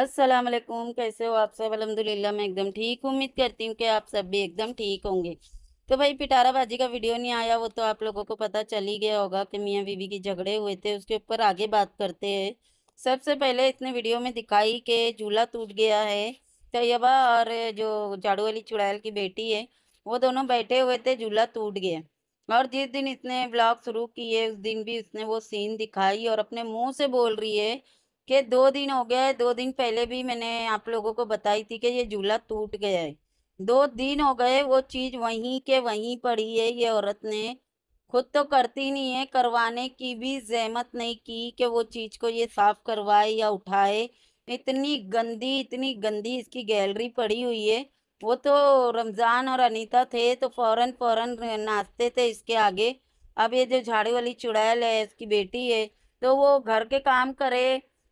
अस्सलाम वालेकुम कैसे हो आप सब अलहमदिल्ला मैं एकदम ठीक हूँ उम्मीद करती हूँ कि आप सब भी एकदम ठीक होंगे तो भाई पिटारा का वीडियो नहीं आया वो तो आप लोगों को पता चल ही गया होगा कि मियाँ बीवी की झगड़े हुए थे उसके ऊपर आगे बात करते हैं सबसे पहले इसने वीडियो में दिखाई कि झूला टूट गया है तैयबा और जो झाड़ू वाली चुड़ैल की बेटी है वो दोनों बैठे हुए थे झूला टूट गया और जिस दिन इसने ब्लॉग शुरू किए उस दिन भी उसने वो सीन दिखाई और अपने मुँह से बोल रही है कि दो दिन हो गया है दो दिन पहले भी मैंने आप लोगों को बताई थी कि ये झूला टूट गया है दो दिन हो गए वो चीज़ वहीं के वहीं पड़ी है ये औरत ने खुद तो करती नहीं है करवाने की भी जहमत नहीं की कि वो चीज़ को ये साफ़ करवाए या उठाए इतनी गंदी इतनी गंदी इसकी गैलरी पड़ी हुई है वो तो रमज़ान और अनीता थे तो फ़ौरन फ़ौरन नाचते थे इसके आगे अब ये जो झाड़ू वाली चुड़ैल है इसकी बेटी है तो वो घर के काम करे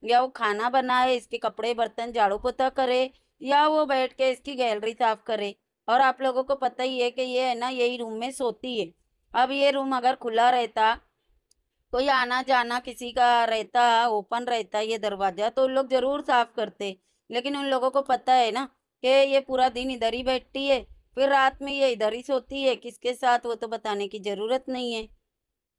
या वो खाना बनाए इसके कपड़े बर्तन झाड़ू पोता करे या वो बैठ के इसकी गैलरी साफ करे और आप लोगों को पता ही है कि ये है ना यही रूम में सोती है अब ये रूम अगर खुला रहता कोई आना जाना किसी का रहता ओपन रहता ये दरवाज़ा तो उन लोग ज़रूर साफ करते लेकिन उन लोगों को पता है ना कि ये पूरा दिन इधर ही बैठती है फिर रात में ये इधर ही सोती है किसके साथ वो तो बताने की ज़रूरत नहीं है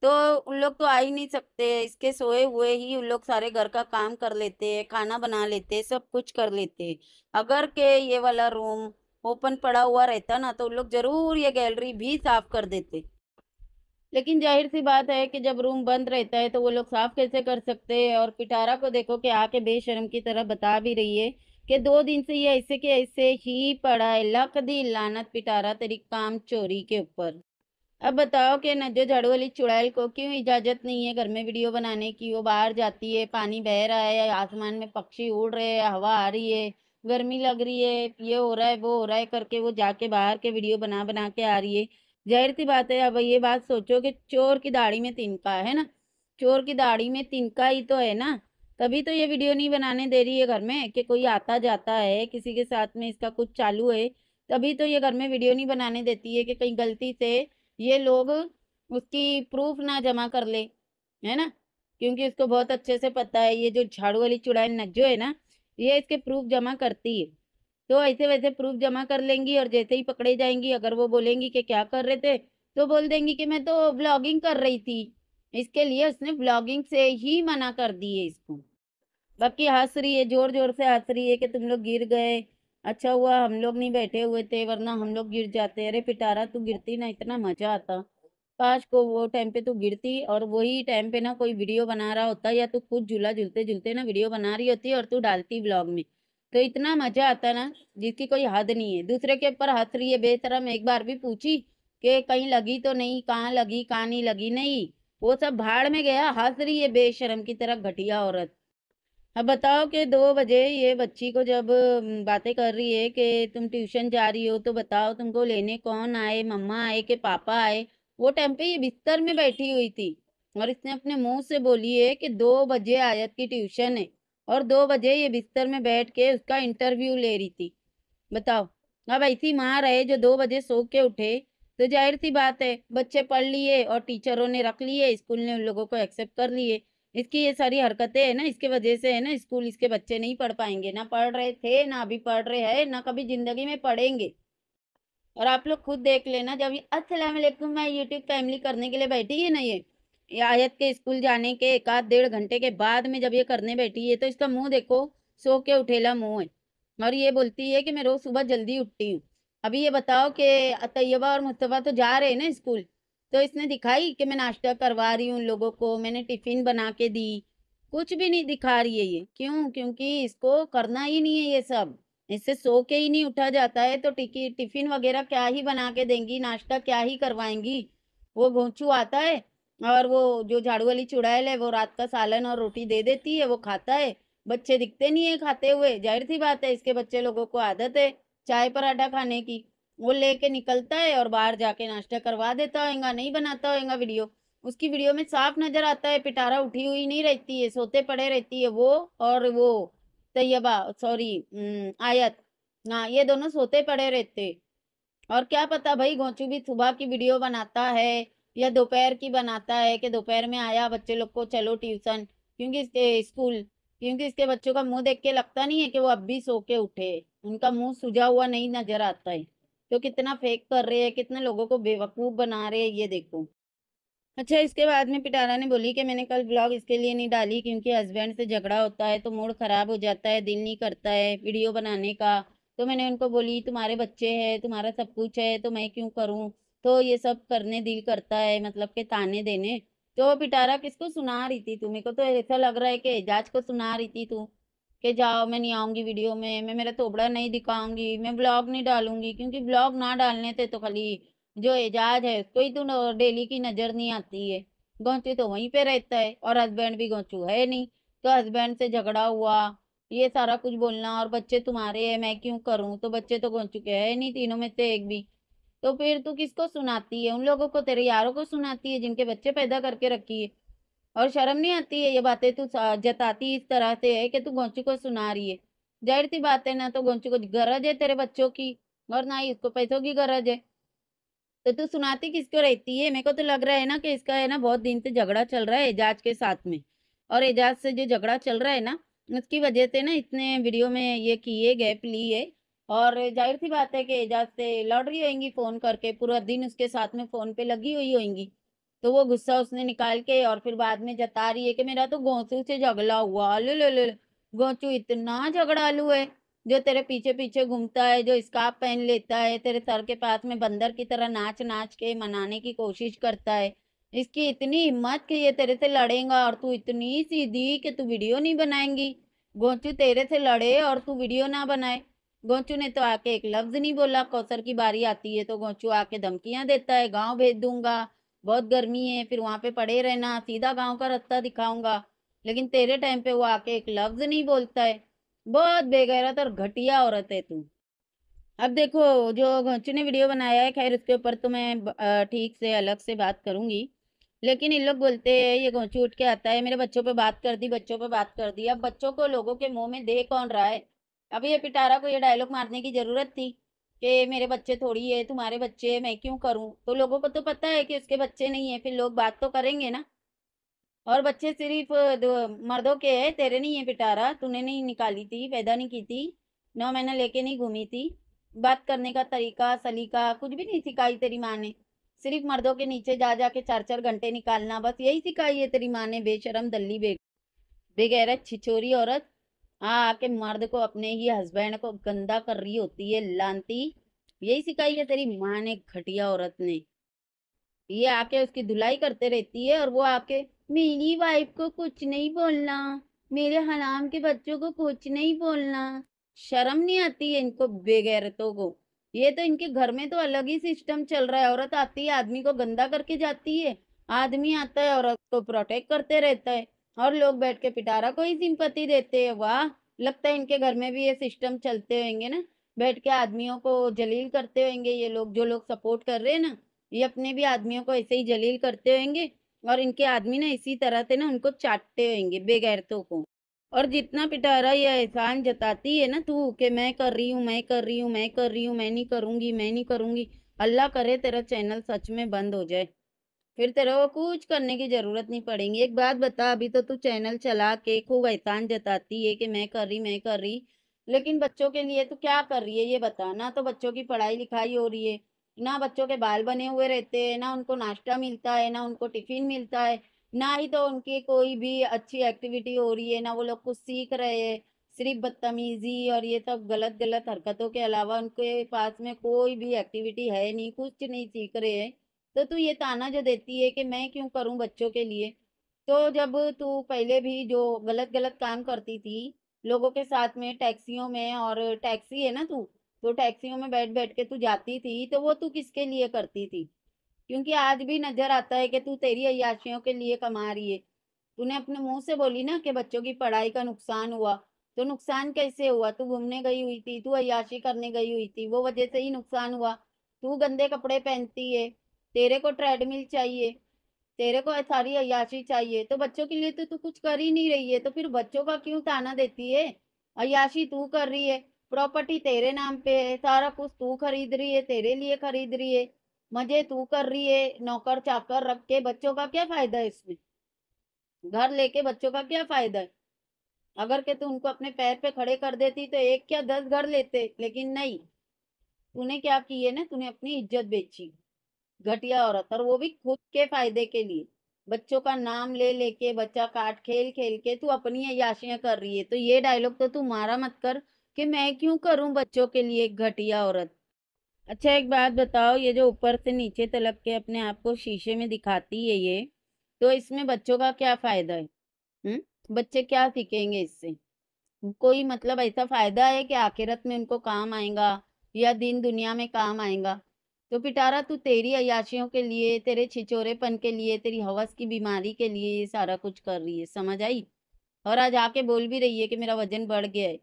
तो उन लोग तो आ ही नहीं सकते इसके सोए हुए ही उन लोग सारे घर का काम कर लेते हैं खाना बना लेते हैं सब कुछ कर लेते हैं अगर के ये वाला रूम ओपन पड़ा हुआ रहता ना तो उन लोग जरूर ये गैलरी भी साफ कर देते लेकिन जाहिर सी बात है कि जब रूम बंद रहता है तो वो लोग साफ कैसे कर सकते हैं और पिटारा को देखो कि आके बेशरम की तरह बता भी रही है कि दो दिन से ये ऐसे के ऐसे ही पड़ा है लक दी लानत पिटारा तेरी काम चोरी के ऊपर अब बताओ कि नजो झाड़ू वाली चुड़ैल को क्यों इजाज़त नहीं है घर में वीडियो बनाने की वो बाहर जाती है पानी बह रहा है आसमान में पक्षी उड़ रहे हैं हवा आ रही है गर्मी लग रही है ये हो रहा है वो हो रहा है करके वो जाके बाहर के वीडियो बना बना के आ रही है जाहिर सी बात है अब ये बात सोचो कि चोर की दाढ़ी में तिनका है ना चोर की दाढ़ी में तिनका ही तो है ना तभी तो ये वीडियो नहीं बनाने दे रही है घर में कि कोई आता जाता है किसी के साथ में इसका कुछ चालू है तभी तो ये घर में वीडियो नहीं बनाने देती है कि कहीं गलती से ये लोग उसकी प्रूफ ना जमा कर ले है ना क्योंकि उसको बहुत अच्छे से पता है ये जो झाड़ू वाली चुड़ैल नज्जो है ना ये इसके प्रूफ जमा करती है तो ऐसे वैसे प्रूफ जमा कर लेंगी और जैसे ही पकड़े जाएंगी अगर वो बोलेंगी कि क्या कर रहे थे तो बोल देंगी कि मैं तो ब्लॉगिंग कर रही थी इसके लिए उसने ब्लॉगिंग से ही मना कर दी है इसको बाकी हंस रही है जोर जोर से हंस रही है कि तुम लोग गिर गए अच्छा हुआ हम लोग नहीं बैठे हुए थे वरना हम लोग गिर जाते अरे पिटारा तू गिरती ना इतना मजा आता काश को वो टाइम पे तू गिरती और वही टाइम पे ना कोई वीडियो बना रहा होता या तू खुद झूला झूलते झूलते ना वीडियो बना रही होती और तू डालती ब्लॉग में तो इतना मजा आता ना जिसकी कोई हद नहीं है दूसरे के ऊपर हंस रही है बेशरम एक बार भी पूछी कि कहीं लगी तो नहीं कहाँ लगी कहाँ नहीं लगी नहीं वो सब भाड़ में गया हंस रही है बेशरम की तरह घटिया औरत अब बताओ कि दो बजे ये बच्ची को जब बातें कर रही है कि तुम ट्यूशन जा रही हो तो बताओ तुमको लेने कौन आए मम्मा आए कि पापा आए वो टाइम पे ये बिस्तर में बैठी हुई थी और इसने अपने मुंह से बोली है कि दो बजे आयत की ट्यूशन है और दो बजे ये बिस्तर में बैठ के उसका इंटरव्यू ले रही थी बताओ अब ऐसी माँ रहे जो दो बजे सो के उठे तो जाहिर सी बात है बच्चे पढ़ लिए और टीचरों ने रख लिए स्कूल ने उन लोगों को एक्सेप्ट कर लिए इसकी ये सारी हरकतें है ना इसके वजह से है ना स्कूल इसके बच्चे नहीं पढ़ पाएंगे ना पढ़ रहे थे ना अभी पढ़ रहे हैं ना कभी ज़िंदगी में पढ़ेंगे और आप लोग खुद देख लेना जब असलम मैं यूट्यूब फैमिली करने के लिए बैठी है ना ये आयत के स्कूल जाने के एक आध डेढ़ घंटे के बाद में जब ये करने बैठी है तो इसका मुंह देखो सो के उठेला मुंह है और ये बोलती है कि मैं रोज़ सुबह जल्दी उठती हूँ अभी ये बताओ कि तैयबा और मुस्तफ़ा तो जा रहे हैं ना स्कूल तो इसने दिखाई कि मैं नाश्ता करवा रही हूँ लोगों को मैंने टिफ़िन बना के दी कुछ भी नहीं दिखा रही है ये क्यों क्योंकि इसको करना ही नहीं है ये सब इससे सो के ही नहीं उठा जाता है तो टिकी टिफ़िन वगैरह क्या ही बना के देंगी नाश्ता क्या ही करवाएंगी वो घोंचू आता है और वो जो झाड़ू वाली चुड़ैल है वो रात का सालन और रोटी दे देती है वो खाता है बच्चे दिखते नहीं है खाते हुए जाहिर सी बात है इसके बच्चे लोगों को आदत है चाय पराठा खाने की वो लेके निकलता है और बाहर जाके नाश्ता करवा देता होगा नहीं बनाता होगा वीडियो उसकी वीडियो में साफ नजर आता है पिटारा उठी हुई नहीं रहती है सोते पड़े रहती है वो और वो तैयबा सॉरी आयत हाँ ये दोनों सोते पड़े रहते और क्या पता भाई घोंचू भी सुबह की वीडियो बनाता है या दोपहर की बनाता है कि दोपहर में आया बच्चे लोग को चलो ट्यूशन क्योंकि इसके स्कूल क्योंकि इसके बच्चों का मुंह देख के लगता नहीं है कि वो अब भी सो के उठे उनका मुंह सूझा हुआ नहीं नजर आता है तो कितना फेक कर रहे हैं कितने लोगों को बेवकूफ़ बना रहे हैं ये देखो अच्छा इसके बाद में पिटारा ने बोली कि मैंने कल ब्लॉग इसके लिए नहीं डाली क्योंकि हस्बैंड से झगड़ा होता है तो मूड ख़राब हो जाता है दिल नहीं करता है वीडियो बनाने का तो मैंने उनको बोली तुम्हारे बच्चे हैं तुम्हारा सब कुछ है तो मैं क्यों करूँ तो ये सब करने दिल करता है मतलब के ताने देने तो पिटारा किसको सुना रही थी तुम्हें को तो ऐसा लग रहा है कि एजाज को सुना रही थी तू कि जाओ मैं नहीं आऊँगी वीडियो में मैं मेरा तोबड़ा नहीं दिखाऊंगी मैं ब्लॉग नहीं डालूंगी क्योंकि ब्लॉग ना डालने से तो खाली जो एजाज है उसको ही तो डेली की नज़र नहीं आती है गौचू तो वहीं पे रहता है और हस्बैंड भी गौचू है नहीं तो हस्बैंड से झगड़ा हुआ ये सारा कुछ बोलना और बच्चे तुम्हारे हैं मैं क्यों करूँ तो बच्चे तो गौचू के है नहीं तीनों में से एक भी तो फिर तू किसको सुनाती है उन लोगों को तेरे यारों को सुनाती है जिनके बच्चे पैदा करके रखी है और शर्म नहीं आती है ये बातें तू जताती इस तरह से है कि तू गोंचू को सुना रही है जाहिर सी बात है ना तो गोंचू को गरज है तेरे बच्चों की और ना ही इसको पैसों की गरज है तो तू सुनाती किसको रहती है मेरे को तो लग रहा है ना कि इसका है ना बहुत दिन से झगड़ा चल रहा है एजाज के साथ में और एजाज से जो झगड़ा चल रहा है ना उसकी वजह से ना इतने वीडियो में ये किए गैप ली है और जाहिर सी बात है कि एजाज से लड़ रही होंगी फ़ोन करके पूरा दिन उसके साथ में फ़ोन पे लगी हुई होंगी तो वो गुस्सा उसने निकाल के और फिर बाद में जता रही है कि मेरा तो गोसू से झगड़ा हुआ लो लो लो गोचू इतना झगड़ालू है जो तेरे पीछे पीछे घूमता है जो स्कार्फ पहन लेता है तेरे सर के पास में बंदर की तरह नाच नाच के मनाने की कोशिश करता है इसकी इतनी हिम्मत कि ये तेरे से लड़ेगा और तू इतनी सीधी कि तू वीडियो नहीं बनाएंगी गोचू तेरे से लड़े और तू वीडियो ना बनाए गोचू ने तो आके एक लफ्ज नहीं बोला कौसर की बारी आती है तो गोचू आके धमकियाँ देता है गाँव भेज दूंगा बहुत गर्मी है फिर वहाँ पे पड़े रहना सीधा गांव का रास्ता दिखाऊंगा लेकिन तेरे टाइम पे वो आके एक लफ्ज नहीं बोलता है बहुत बेगैरत और घटिया औरत है तू अब देखो जो घंचू ने वीडियो बनाया है खैर उसके ऊपर तो मैं ठीक से अलग से बात करूँगी लेकिन इन लोग बोलते हैं ये घोंची उठ के आता है मेरे बच्चों पे बात कर दी बच्चों पे बात कर दी अब बच्चों को लोगों के मुंह में दे कौन रहा है अभी ये पिटारा को ये डायलॉग मारने की जरूरत थी कि मेरे बच्चे थोड़ी है तुम्हारे बच्चे है मैं क्यों करूँ तो लोगों को तो पता है कि उसके बच्चे नहीं है फिर लोग बात तो करेंगे ना और बच्चे सिर्फ मर्दों के है तेरे नहीं है पिटारा तूने नहीं निकाली थी पैदा नहीं की थी नौ महीना लेके नहीं घूमी थी बात करने का तरीका सलीका कुछ भी नहीं सिखाई तेरी माँ ने सिर्फ मर्दों के नीचे जा जा के चार चार घंटे निकालना बस यही सिखाई है तेरी माँ ने बेशरम दल्ली बेग बेगैरत छिछोरी औरत हाँ आके मर्द को अपने ही हस्बैंड को गंदा कर रही होती है लानती यही सिखाई है तेरी माँ ने घटिया औरत ने ये आके उसकी धुलाई करते रहती है और वो आके मेरी वाइफ को कुछ नहीं बोलना मेरे हराम के बच्चों को कुछ नहीं बोलना शर्म नहीं आती है इनको बेगैरतों को ये तो इनके घर में तो अलग ही सिस्टम चल रहा है औरत आती है आदमी को गंदा करके जाती है आदमी आता है औरत को प्रोटेक्ट करते रहता है और लोग बैठ के पिटारा को ही सिंपत्ति देते हैं वाह लगता है इनके घर में भी ये सिस्टम चलते होंगे ना बैठ के आदमियों को जलील करते होंगे ये लोग जो लोग सपोर्ट कर रहे हैं ना ये अपने भी आदमियों को ऐसे ही जलील करते होंगे और इनके आदमी ना इसी तरह से ना उनको चाटते होंगे बेगैरतों को और जितना पिटारा ये एहसान जताती है ना तू कि मैं कर रही हूँ मैं कर रही हूँ मैं कर रही हूँ मैं नहीं करूँगी मैं नहीं करूँगी अल्लाह करे तेरा चैनल सच में बंद हो जाए फिर तेरे को कुछ करने की ज़रूरत नहीं पड़ेगी एक बात बता अभी तो तू चैनल चला के खूब ऐतान जताती है कि मैं कर रही मैं कर रही लेकिन बच्चों के लिए तो क्या कर रही है ये बता ना तो बच्चों की पढ़ाई लिखाई हो रही है ना बच्चों के बाल बने हुए रहते हैं ना उनको नाश्ता मिलता है ना उनको टिफिन मिलता है ना ही तो उनकी कोई भी अच्छी एक्टिविटी हो रही है ना वो लोग कुछ सीख रहे हैं सिर्फ बदतमीजी और ये सब गलत गलत हरकतों के अलावा उनके पास में कोई भी एक्टिविटी है नहीं कुछ नहीं सीख रहे हैं तो तू ये ताना जो देती है कि मैं क्यों करूँ बच्चों के लिए तो जब तू पहले भी जो गलत गलत काम करती थी लोगों के साथ में टैक्सियों में और टैक्सी है ना तू तो टैक्सियों में बैठ बैठ के तू जाती थी तो वो तू किसके लिए करती थी क्योंकि आज भी नज़र आता है कि तू तेरी अयाशियों के लिए कमा रही है तूने अपने मुंह से बोली ना कि बच्चों की पढ़ाई का नुकसान हुआ तो नुकसान कैसे हुआ तू घूमने गई हुई थी तू अयाशी करने गई हुई थी वो वजह से ही नुकसान हुआ तू गंदे कपड़े पहनती है तेरे को ट्रेडमिल चाहिए तेरे को सारी अयाशी चाहिए तो बच्चों के लिए तो तू कुछ कर ही नहीं रही है तो फिर बच्चों का क्यों ताना देती है अयाशी तू कर रही है प्रॉपर्टी तेरे नाम पे है सारा कुछ तू खरीद रही है तेरे लिए खरीद रही है मजे तू कर रही है नौकर चाकर रख के बच्चों का क्या फायदा है इसमें घर लेके बच्चों का क्या फायदा है अगर के तू उनको अपने पैर पे खड़े कर देती तो एक क्या दस घर लेते लेकिन नहीं तूने क्या किए ना तूने अपनी इज्जत बेची घटिया औरत और वो भी खुद के फायदे के लिए बच्चों का नाम ले लेके बच्चा काट खेल खेल के तू अपनी याशियां कर रही है तो ये डायलॉग तो तू मारा मत कर कि मैं क्यों करूं बच्चों के लिए एक घटिया औरत अच्छा एक बात बताओ ये जो ऊपर से नीचे तलक के अपने आप को शीशे में दिखाती है ये तो इसमें बच्चों का क्या फायदा है हुँ? बच्चे क्या सीखेंगे इससे कोई मतलब ऐसा फायदा है कि आखिरत में उनको काम आएगा या दिन दुनिया में काम आएगा तो पिटारा तू तेरी अयाशियों के लिए तेरे छिचोरेपन के लिए तेरी हवस की बीमारी के लिए ये सारा कुछ कर रही है समझ आई और आज आके बोल भी रही है कि मेरा वजन बढ़ गया है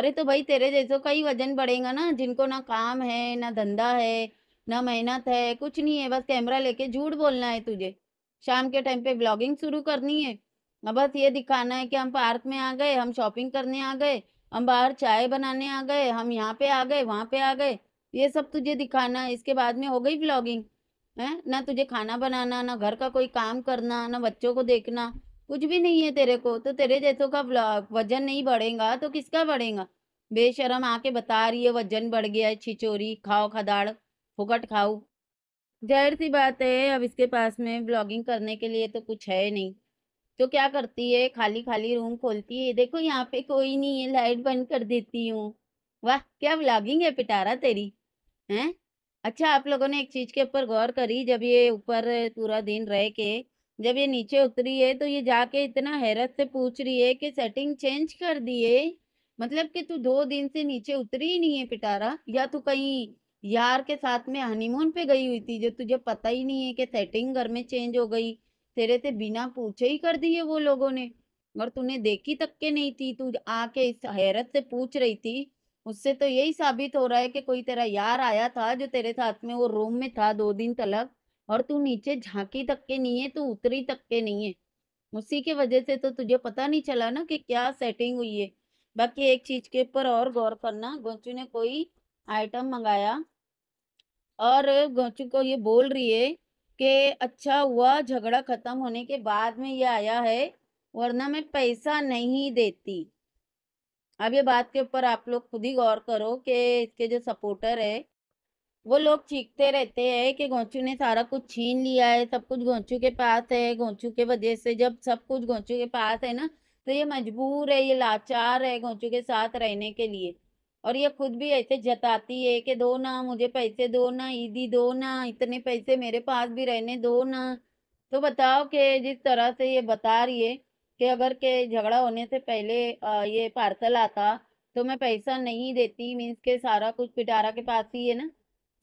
अरे तो भाई तेरे जैसों का ही वजन बढ़ेगा ना जिनको ना काम है ना धंधा है ना मेहनत है कुछ नहीं है बस कैमरा लेके झूठ बोलना है तुझे शाम के टाइम पे ब्लॉगिंग शुरू करनी है बस ये दिखाना है कि हम पार्क में आ गए हम शॉपिंग करने आ गए हम बाहर चाय बनाने आ गए हम यहाँ पे आ गए वहाँ पे आ गए ये सब तुझे दिखाना इसके बाद में हो गई ब्लॉगिंग है ना तुझे खाना बनाना ना घर का कोई काम करना ना बच्चों को देखना कुछ भी नहीं है तेरे को तो तेरे जैसों का वजन नहीं बढ़ेगा तो किसका बढ़ेगा बेशरम आके बता रही है वजन बढ़ गया है छिचोरी खाओ खदाड़ फुकट खाओ जाहिर सी बात है अब इसके पास में ब्लॉगिंग करने के लिए तो कुछ है नहीं तो क्या करती है खाली खाली रूम खोलती है देखो यहाँ पे कोई नहीं है लाइट बंद कर देती हूँ वाह क्या ब्लॉगिंग है पिटारा तेरी हैं? अच्छा आप लोगों ने एक चीज़ के ऊपर गौर करी जब ये ऊपर पूरा दिन रह के जब ये नीचे उतरी है तो ये जाके इतना हैरत से पूछ रही है कि सेटिंग चेंज कर दिए मतलब कि तू दो दिन से नीचे उतरी ही नहीं है पिटारा या तू कहीं यार के साथ में हनीमून पे गई हुई थी जो तुझे पता ही नहीं है कि सेटिंग घर में चेंज हो गई तेरे से बिना पूछे ही कर दिए वो लोगों ने और तूने देखी तक के नहीं थी तू आके इस हैरत से पूछ रही थी उससे तो यही साबित हो रहा है कि कोई तेरा यार आया था जो तेरे साथ में वो रूम में था दो दिन तलक और तू नीचे झांकी तक के नहीं है तू उतरी तक के नहीं है उसी के वजह से तो तुझे पता नहीं चला ना कि क्या सेटिंग हुई है बाकी एक चीज के ऊपर और गौर करना गोचू ने कोई आइटम मंगाया और गोचू को ये बोल रही है कि अच्छा हुआ झगड़ा खत्म होने के बाद में ये आया है वरना मैं पैसा नहीं देती अब ये बात के ऊपर आप लोग खुद ही गौर करो कि इसके जो सपोर्टर है वो लोग चीखते रहते हैं कि गोंचू ने सारा कुछ छीन लिया है सब कुछ गोंचू के पास है गोंचू के वजह से जब सब कुछ गोंचू के पास है ना तो ये मजबूर है ये लाचार है गोंचू के साथ रहने के लिए और ये खुद भी ऐसे जताती है कि दो ना मुझे पैसे दो ना ईदी दो ना इतने पैसे मेरे पास भी रहने दो ना तो बताओ कि जिस तरह से ये बता रही है कि अगर के झगड़ा होने से पहले ये पार्सल आता तो मैं पैसा नहीं देती मीन्स के सारा कुछ पिटारा के पास ही है ना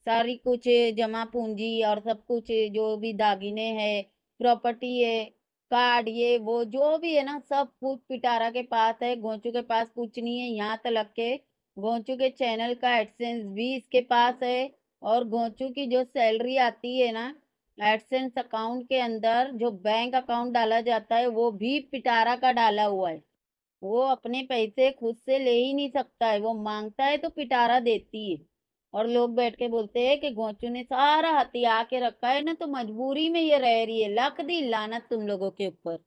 सारी कुछ जमा पूंजी और सब कुछ जो भी दागिने है प्रॉपर्टी है कार्ड ये वो जो भी है ना सब कुछ पिटारा के पास है गोचू के पास कुछ नहीं है यहाँ तक के गोंचू के चैनल का एडसेंस भी इसके पास है और गोचू की जो सैलरी आती है ना एडसेंस अकाउंट के अंदर जो बैंक अकाउंट डाला जाता है वो भी पिटारा का डाला हुआ है वो अपने पैसे खुद से ले ही नहीं सकता है वो मांगता है तो पिटारा देती है और लोग बैठ के बोलते हैं कि घोचू ने सारा हथियार के रखा है ना तो मजबूरी में ये रह रही है लख दी लानत तुम लोगों के ऊपर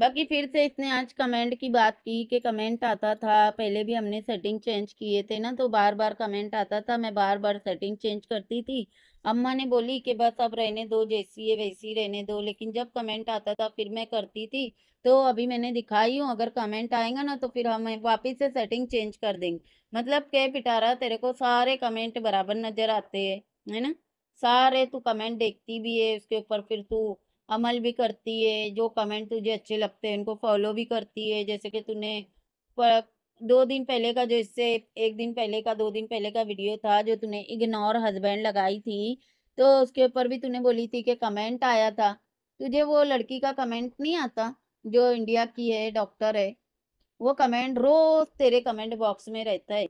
बाकी फिर से इसने आज कमेंट की बात की कि कमेंट आता था पहले भी हमने सेटिंग चेंज किए थे ना तो बार बार कमेंट आता था मैं बार बार सेटिंग चेंज करती थी अम्मा ने बोली कि बस अब रहने दो जैसी है वैसी रहने दो लेकिन जब कमेंट आता था फिर मैं करती थी तो अभी मैंने दिखाई हूँ अगर कमेंट आएगा ना तो फिर हम वापस से सेटिंग चेंज कर देंगे मतलब के पिटारा तेरे को सारे कमेंट बराबर नजर आते हैं है ना सारे तू कमेंट देखती भी है उसके ऊपर फिर तू अमल भी करती है जो कमेंट तुझे अच्छे लगते हैं उनको फॉलो भी करती है जैसे कि तूने दो दिन पहले का जो इससे एक दिन पहले का दो दिन पहले का वीडियो था जो तूने इग्नोर हस्बैंड लगाई थी तो उसके ऊपर भी तूने बोली थी कि कमेंट आया था तुझे वो लड़की का कमेंट नहीं आता जो इंडिया की है डॉक्टर है वो कमेंट रोज तेरे कमेंट बॉक्स में रहता है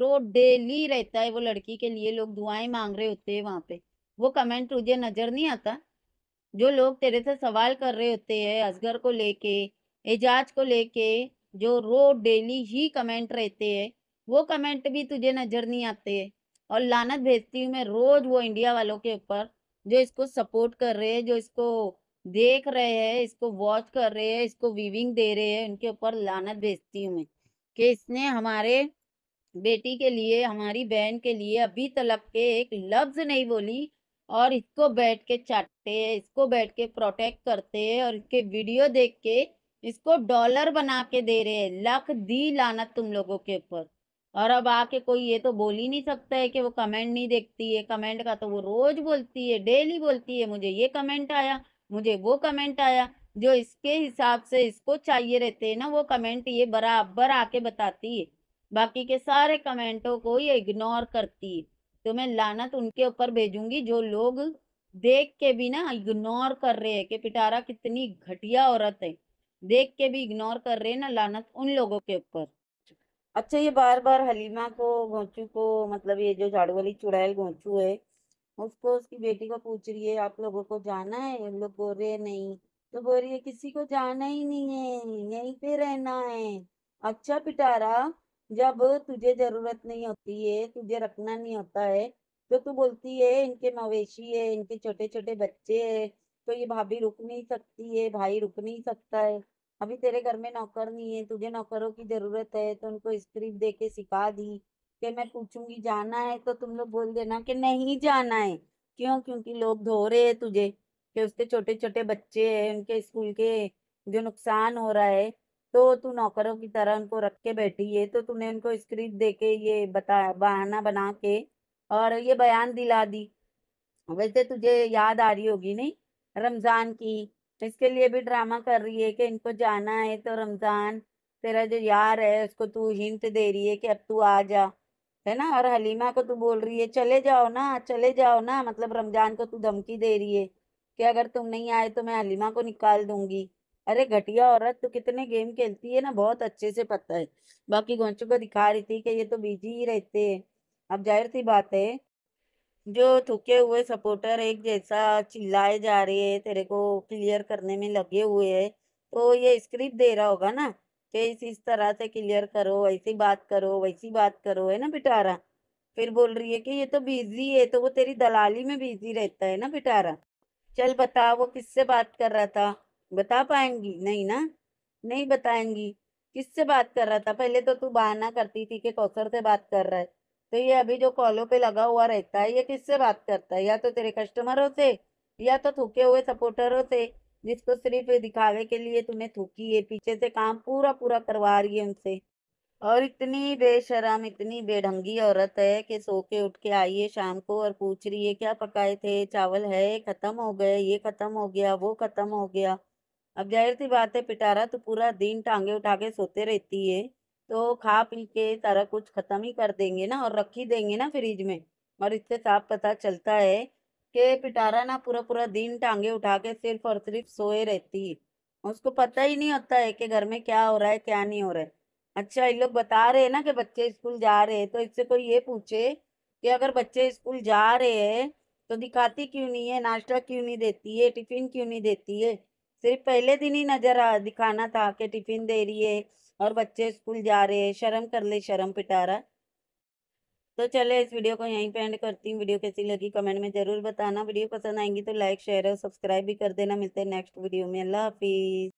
रोज डेली रहता है वो लड़की के लिए लोग दुआएं मांग रहे होते हैं वहाँ पे वो कमेंट तुझे नजर नहीं आता जो लोग तेरे से सवाल कर रहे होते हैं असगर को लेके एजाज को लेके जो रोज डेली ही कमेंट रहते हैं वो कमेंट भी तुझे नज़र नहीं आते और लानत भेजती हूँ मैं रोज वो इंडिया वालों के ऊपर जो इसको सपोर्ट कर रहे हैं जो इसको देख रहे हैं इसको वॉच कर रहे हैं इसको वीविंग दे रहे हैं उनके ऊपर लानत भेजती हूँ मैं कि इसने हमारे बेटी के लिए हमारी बहन के लिए अभी तलब के एक लफ्ज़ नहीं बोली और इसको बैठ के चाटते हैं इसको बैठ के प्रोटेक्ट करते हैं और इसके वीडियो देख के इसको डॉलर बना के दे रहे हैं लख दी लानत तुम लोगों के ऊपर और अब आके कोई ये तो बोल ही नहीं सकता है कि वो कमेंट नहीं देखती है कमेंट का तो वो रोज बोलती है डेली बोलती है मुझे ये कमेंट आया मुझे वो कमेंट आया जो इसके हिसाब से इसको चाहिए रहते हैं ना वो कमेंट ये बराबर आके बताती है बाकी के सारे कमेंटों को ये इग्नोर करती है तो मैं लानत उनके ऊपर भेजूंगी जो लोग देख के भी ना इग्नोर कर रहे हैं कि पिटारा कितनी घटिया औरत है देख के भी इग्नोर कर रहे हैं ना लानत उन लोगों के ऊपर अच्छा ये बार बार हलीमा को घोंचू को मतलब ये जो झाड़ू वाली चुड़ैल घोंचू है उसको उसकी बेटी को पूछ रही है आप लोगों को जाना है उन लोग बोल रहे नहीं तो बोल रही है किसी को जाना ही नहीं है यहीं पे रहना है अच्छा पिटारा जब तुझे जरूरत नहीं होती है तुझे रखना नहीं होता है तो तू बोलती है इनके मवेशी है इनके छोटे छोटे बच्चे है तो ये भाभी रुक नहीं सकती है भाई रुक नहीं सकता है अभी तेरे घर में नौकर नहीं है तुझे नौकरों की जरूरत है तो उनको स्क्रिप्ट दे के सिखा दी कि मैं पूछूंगी जाना है तो तुम लोग बोल देना कि नहीं जाना है क्यों क्योंकि लोग धो रहे हैं तुझे कि उसके छोटे छोटे बच्चे हैं उनके स्कूल के जो नुकसान हो रहा है तो तू नौकरों की तरह उनको रख के बैठी है तो तूने उनको स्क्रिप्ट दे के ये बता बहाना बना के और ये बयान दिला दी वैसे तुझे याद आ रही होगी नहीं रमज़ान की इसके लिए भी ड्रामा कर रही है कि इनको जाना है तो रमज़ान तेरा जो यार है उसको तू हिंट दे रही है कि अब तू आ जा है ना और हलीमा को तू बोल रही है चले जाओ ना चले जाओ ना मतलब रमज़ान को तू धमकी दे रही है कि अगर तुम नहीं आए तो मैं हलीमा को निकाल दूंगी अरे घटिया औरत तो कितने गेम खेलती है ना बहुत अच्छे से पता है बाकी गोंचू को दिखा रही थी कि ये तो बिजी ही रहते हैं अब जाहिर सी बात है जो थके हुए सपोर्टर एक जैसा चिल्लाए जा रहे हैं तेरे को क्लियर करने में लगे हुए हैं तो ये स्क्रिप्ट दे रहा होगा ना कि इस इस तरह से क्लियर करो वैसी बात करो वैसी बात करो है ना पिटारा फिर बोल रही है कि ये तो बिजी है तो वो तेरी दलाली में बिजी रहता है ना पिटारा चल बता वो किससे बात कर रहा था बता पाएंगी नहीं ना नहीं बताएंगी किससे बात कर रहा था पहले तो तू बहाना करती थी कि कौसर से बात कर रहा है तो ये अभी जो कॉलों पे लगा हुआ रहता है ये किससे बात करता है या तो तेरे कस्टमरों से या तो थूके हुए सपोर्टरों से जिसको सिर्फ दिखावे के लिए तुम्हें थूकी है पीछे से काम पूरा पूरा करवा रही है उनसे और इतनी बेशरम इतनी बेढंगी औरत है कि सो के उठ के आई है शाम को और पूछ रही है क्या पकाए थे चावल है ख़त्म हो गए ये ख़त्म हो गया वो ख़त्म हो गया अब जाहिर सी बात है पिटारा तो पूरा दिन टांगे उठा के सोते रहती है तो खा पी के सारा कुछ ख़त्म ही कर देंगे ना और रख ही देंगे ना फ्रिज में और इससे साफ पता चलता है कि पिटारा ना पूरा पूरा दिन टांगे उठा के सिर्फ और सिर्फ सोए रहती है उसको पता ही नहीं होता है कि घर में क्या हो रहा है क्या नहीं हो रहा है अच्छा ये लोग बता रहे हैं ना कि बच्चे स्कूल जा रहे हैं तो इससे कोई ये पूछे कि अगर बच्चे स्कूल जा रहे हैं तो दिखाती क्यों नहीं है नाश्ता क्यों नहीं देती है टिफ़िन क्यों नहीं देती है सिर्फ पहले दिन ही नज़र दिखाना था कि टिफ़िन दे रही है और बच्चे स्कूल जा रहे हैं शर्म कर ले शर्म पिटारा तो चले इस वीडियो को यहीं पे एंड करती हूँ वीडियो कैसी लगी कमेंट में ज़रूर बताना वीडियो पसंद आएंगी तो लाइक शेयर और सब्सक्राइब भी कर देना मिलते हैं नेक्स्ट वीडियो में अल्लाह हाफिज़